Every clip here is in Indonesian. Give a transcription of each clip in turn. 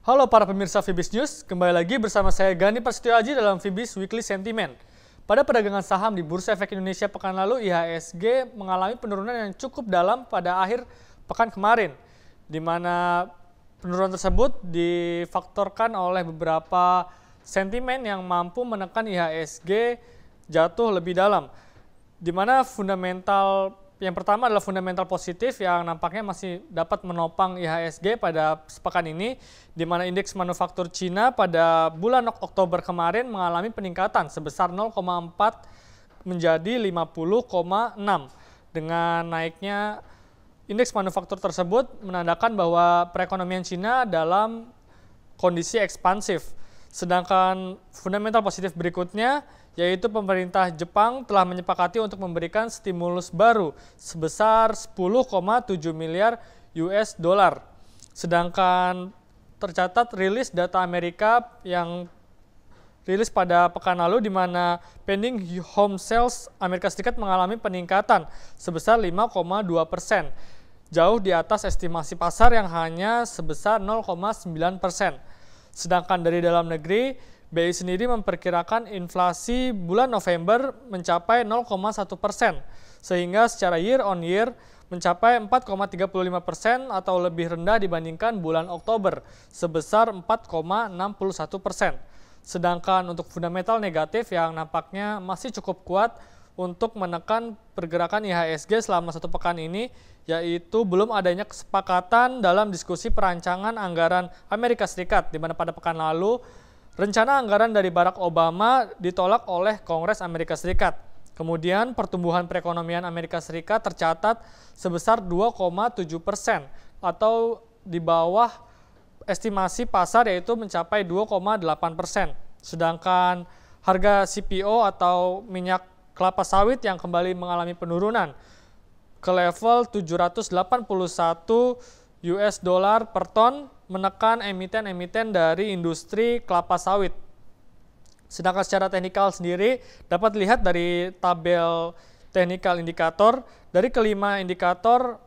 Halo para pemirsa Fibis News, kembali lagi bersama saya Gani Prasetyo Aji dalam Fibis Weekly Sentiment. Pada perdagangan saham di Bursa Efek Indonesia pekan lalu, IHSG mengalami penurunan yang cukup dalam pada akhir pekan kemarin, di mana penurunan tersebut difaktorkan oleh beberapa sentimen yang mampu menekan IHSG jatuh lebih dalam. Di mana fundamental yang pertama adalah fundamental positif yang nampaknya masih dapat menopang IHSG pada sepekan ini, di mana indeks manufaktur Cina pada bulan Oktober kemarin mengalami peningkatan sebesar 0,4 menjadi 50,6. Dengan naiknya indeks manufaktur tersebut menandakan bahwa perekonomian Cina dalam kondisi ekspansif. Sedangkan fundamental positif berikutnya yaitu pemerintah Jepang telah menyepakati untuk memberikan stimulus baru sebesar 10,7 miliar US dollar. Sedangkan tercatat rilis data Amerika yang rilis pada pekan lalu di mana pending home sales Amerika Serikat mengalami peningkatan sebesar 5,2 persen, jauh di atas estimasi pasar yang hanya sebesar 0,9 persen. Sedangkan dari dalam negeri, BI sendiri memperkirakan inflasi bulan November mencapai 0,1 persen, sehingga secara year on year mencapai 4,35 persen atau lebih rendah dibandingkan bulan Oktober sebesar 4,61 persen. Sedangkan untuk fundamental negatif yang nampaknya masih cukup kuat, untuk menekan pergerakan IHSG selama satu pekan ini, yaitu belum adanya kesepakatan dalam diskusi perancangan anggaran Amerika Serikat, di mana pada pekan lalu rencana anggaran dari Barack Obama ditolak oleh Kongres Amerika Serikat. Kemudian pertumbuhan perekonomian Amerika Serikat tercatat sebesar 2,7 persen atau di bawah estimasi pasar yaitu mencapai 2,8 persen. Sedangkan harga CPO atau minyak kelapa sawit yang kembali mengalami penurunan ke level 781 US dollar per ton menekan emiten-emiten dari industri kelapa sawit. Sedangkan secara teknikal sendiri dapat dilihat dari tabel teknikal indikator dari kelima indikator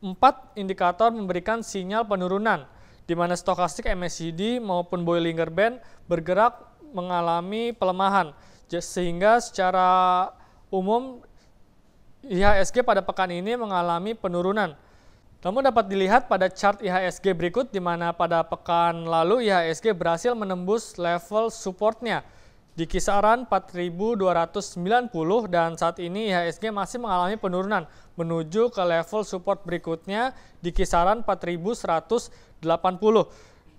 empat indikator memberikan sinyal penurunan di mana stokastik MACD maupun Bollinger Band bergerak mengalami pelemahan. Sehingga secara umum IHSG pada pekan ini mengalami penurunan. Namun dapat dilihat pada chart IHSG berikut di mana pada pekan lalu IHSG berhasil menembus level supportnya di kisaran 4.290 dan saat ini IHSG masih mengalami penurunan menuju ke level support berikutnya di kisaran 4.180.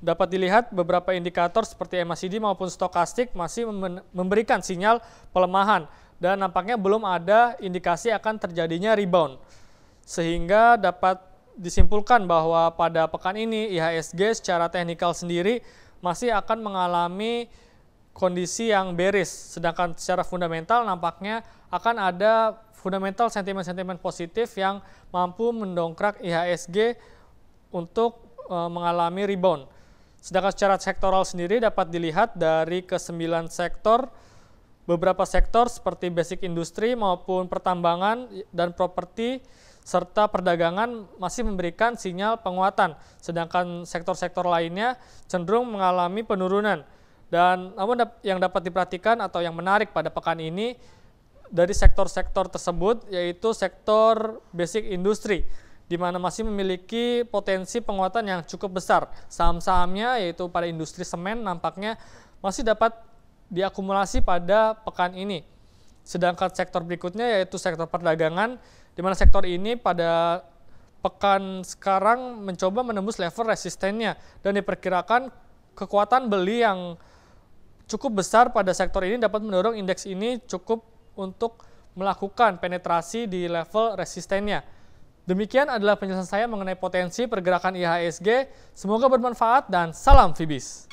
Dapat dilihat beberapa indikator seperti MACD maupun stokastik masih memberikan sinyal pelemahan dan nampaknya belum ada indikasi akan terjadinya rebound. Sehingga dapat disimpulkan bahwa pada pekan ini IHSG secara teknikal sendiri masih akan mengalami kondisi yang beris. Sedangkan secara fundamental nampaknya akan ada fundamental sentimen-sentimen positif yang mampu mendongkrak IHSG untuk eh, mengalami rebound. Sedangkan secara sektoral sendiri dapat dilihat dari kesembilan sektor, beberapa sektor seperti basic industri maupun pertambangan dan properti serta perdagangan masih memberikan sinyal penguatan, sedangkan sektor-sektor lainnya cenderung mengalami penurunan. Dan namun yang dapat diperhatikan atau yang menarik pada pekan ini dari sektor-sektor tersebut yaitu sektor basic industri di mana masih memiliki potensi penguatan yang cukup besar. Saham-sahamnya yaitu pada industri semen nampaknya masih dapat diakumulasi pada pekan ini. Sedangkan sektor berikutnya yaitu sektor perdagangan, di mana sektor ini pada pekan sekarang mencoba menembus level resistennya dan diperkirakan kekuatan beli yang cukup besar pada sektor ini dapat mendorong indeks ini cukup untuk melakukan penetrasi di level resistennya. Demikian adalah penjelasan saya mengenai potensi pergerakan IHSG. Semoga bermanfaat dan salam Fibis.